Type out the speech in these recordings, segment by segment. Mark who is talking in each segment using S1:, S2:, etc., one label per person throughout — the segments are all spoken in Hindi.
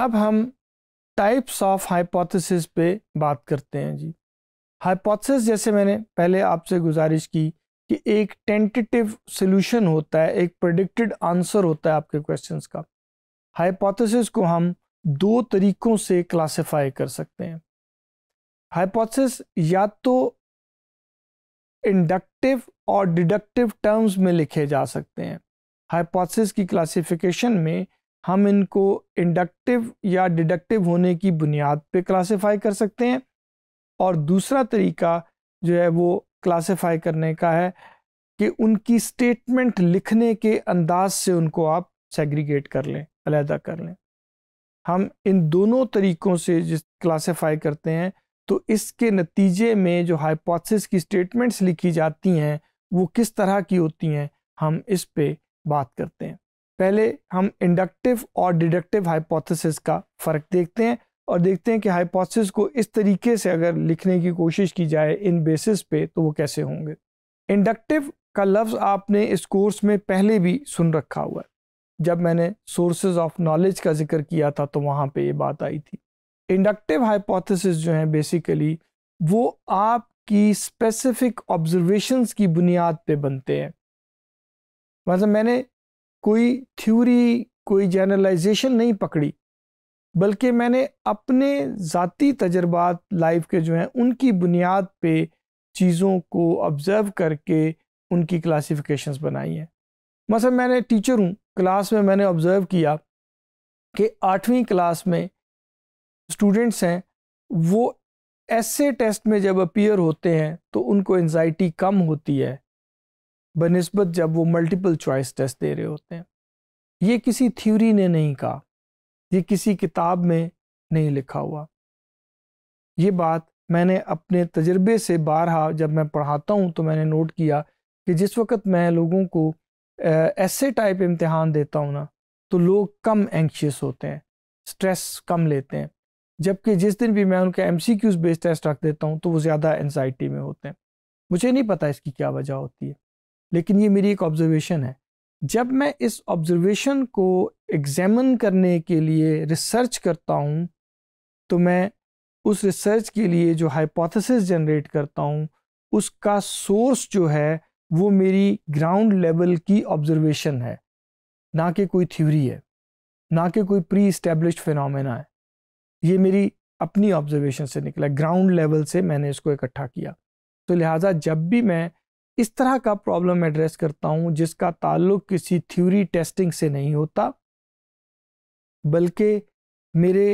S1: अब हम टाइप्स ऑफ हाइपोथेसिस पे बात करते हैं जी हाइपोथेसिस जैसे मैंने पहले आपसे गुजारिश की कि एक टेंटेटिव सोल्यूशन होता है एक प्रडिक्टेड आंसर होता है आपके क्वेश्चंस का हाइपोथेसिस को हम दो तरीकों से क्लासिफाई कर सकते हैं हाइपोथेसिस या तो इंडक्टिव और डिडक्टिव टर्म्स में लिखे जा सकते हैं हाइपोथेसिस की क्लासिफिकेशन में हम इनको इंडक्टिव या डिडक्टिव होने की बुनियाद पे क्लासिफाई कर सकते हैं और दूसरा तरीका जो है वो क्लासिफाई करने का है कि उनकी स्टेटमेंट लिखने के अंदाज से उनको आप सेग्रीगेट कर लें अलहदा कर लें हम इन दोनों तरीक़ों से जिस क्लासिफाई करते हैं तो इसके नतीजे में जो हाइपोथेसिस की स्टेटमेंट्स लिखी जाती हैं वो किस तरह की होती हैं हम इस पे बात करते हैं पहले हम इंडक्टिव और डिडक्टिव हाइपोथेसिस का फ़र्क देखते हैं और देखते हैं कि हाइपोथेसिस को इस तरीके से अगर लिखने की कोशिश की जाए इन बेसिस पे तो वो कैसे होंगे इंडक्टिव का लफ्ज़ आपने इस कोर्स में पहले भी सुन रखा हुआ है जब मैंने सोर्सेज ऑफ नॉलेज का जिक्र किया था तो वहाँ पे ये बात आई थी इंडक्टिव हाइपोथेसिस जो हैं बेसिकली वो आपकी स्पेसिफिक ऑब्जर्वेशंस की बुनियाद पे बनते हैं मतलब मैंने कोई थ्योरी कोई जनरलाइजेशन नहीं पकड़ी बल्कि मैंने अपने ज़ाती तजर्बात लाइफ के जो हैं उनकी बुनियाद पे चीज़ों को ऑब्ज़र्व करके उनकी क्लासिफिकेशंस बनाई हैं मसलन मैंने टीचर हूँ क्लास में मैंने ऑब्ज़र्व किया कि आठवीं क्लास में स्टूडेंट्स हैं वो ऐसे टेस्ट में जब अपीयर होते हैं तो उनको एनजाइटी कम होती है बनस्बत जब वो मल्टीपल चॉइस टेस्ट दे रहे होते हैं ये किसी थ्योरी ने नहीं कहा ये किसी किताब में नहीं लिखा हुआ ये बात मैंने अपने तजर्बे से बारहा जब मैं पढ़ाता हूँ तो मैंने नोट किया कि जिस वक्त मैं लोगों को ऐसे टाइप इम्तहान देता हूँ ना तो लोग कम एंक्शियस होते हैं स्ट्रेस कम लेते हैं जबकि जिस दिन भी मैं उनके M C Qs based test रख देता हूँ तो वो ज़्यादा एनजाइटी में होते हैं मुझे नहीं पता इसकी क्या वजह होती है लेकिन ये मेरी एक ऑब्जर्वेशन है जब मैं इस ऑब्जर्वेशन को एग्जामिन करने के लिए रिसर्च करता हूँ तो मैं उस रिसर्च के लिए जो हाइपोथेसिस जनरेट करता हूँ उसका सोर्स जो है वो मेरी ग्राउंड लेवल की ऑब्जर्वेशन है ना कि कोई थ्योरी है ना कि कोई प्री इस्टेब्लिश फिनोमेना है ये मेरी अपनी ऑब्जर्वेशन से निकला ग्राउंड लेवल से मैंने इसको इकट्ठा किया तो लिहाजा जब भी मैं इस तरह का प्रॉब्लम एड्रेस करता हूं जिसका ताल्लुक किसी थ्योरी टेस्टिंग से नहीं होता बल्कि मेरे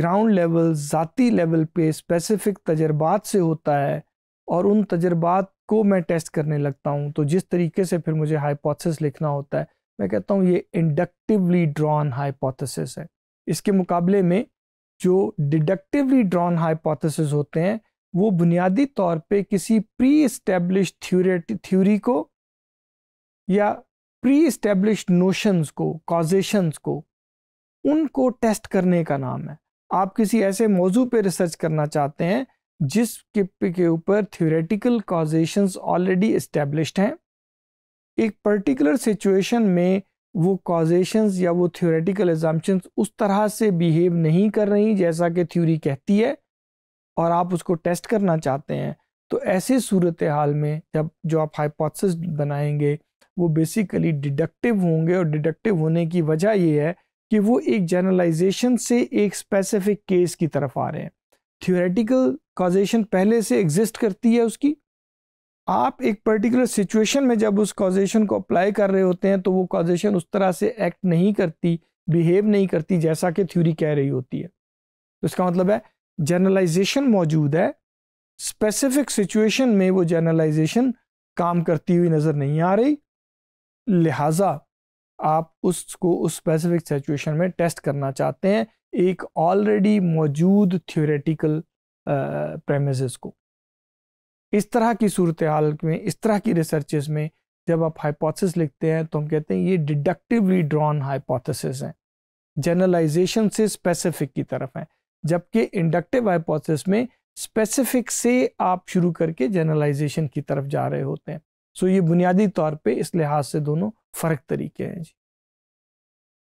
S1: ग्राउंड लेवल ज़ाती लेवल पे स्पेसिफिक तजर्बात से होता है और उन तजर्बात को मैं टेस्ट करने लगता हूँ तो जिस तरीके से फिर मुझे हाइपोथेसिस लिखना होता है मैं कहता हूं ये इंडक्टिवली ड्रॉन हाइपोथेसिस है इसके मुकाबले में जो डिडक्टिवली ड्रॉन हाइपोथेसिस होते हैं वो बुनियादी तौर पे किसी प्री इस्टेब्लिश थ्योरी थ्यूरी को या प्री इस्टेब्लिश नोशंस को कॉजेशंस को उनको टेस्ट करने का नाम है आप किसी ऐसे मौजू पे रिसर्च करना चाहते हैं जिस के ऊपर थ्योरेटिकल कॉजेशंस ऑलरेडी इस्टेब्लिश्ड हैं एक पर्टिकुलर सिचुएशन में वो कॉजेशंस या वो थ्योरेटिकल एग्जाम्पन्स उस तरह से बिहेव नहीं कर रही जैसा कि थ्योरी कहती है और आप उसको टेस्ट करना चाहते हैं तो ऐसे सूरत हाल में जब जो आप हाइपोथेसिस बनाएंगे वो बेसिकली डिडक्टिव होंगे और डिडक्टिव होने की वजह ये है कि वो एक जनरलाइजेशन से एक स्पेसिफिक केस की तरफ आ रहे हैं थियोरेटिकल कॉजेशन पहले से एग्जिस्ट करती है उसकी आप एक पर्टिकुलर सिचुएशन में जब उस कॉजेशन को अप्लाई कर रहे होते हैं तो वो कॉजेशन उस तरह से एक्ट नहीं करती बिहेव नहीं करती जैसा कि थ्योरी कह रही होती है तो इसका मतलब है जर्नलाइजेशन मौजूद है स्पेसिफिक सिचुएशन में वो जर्नलाइजेशन काम करती हुई नज़र नहीं आ रही लिहाजा आप उसको उस स्पेसिफिक सिचुएशन में टेस्ट करना चाहते हैं एक ऑलरेडी मौजूद थियोरेटिकल प्रेमिसेस को इस तरह की सूरत हाल में इस तरह की रिसर्चेस में जब आप हाइपोथेसिस लिखते हैं तो हम कहते हैं ये डिडक्टिवली ड्रॉन हाइपोथेसिस हैं जनरलाइजेशन से स्पेसिफिक की तरफ हैं जबकि इंडक्टिव हाइपोथेसिस में स्पेसिफिक से आप शुरू करके जनरलाइजेशन की तरफ जा रहे होते हैं सो ये बुनियादी तौर पे इस लिहाज से दोनों फ़र्क तरीके हैं जी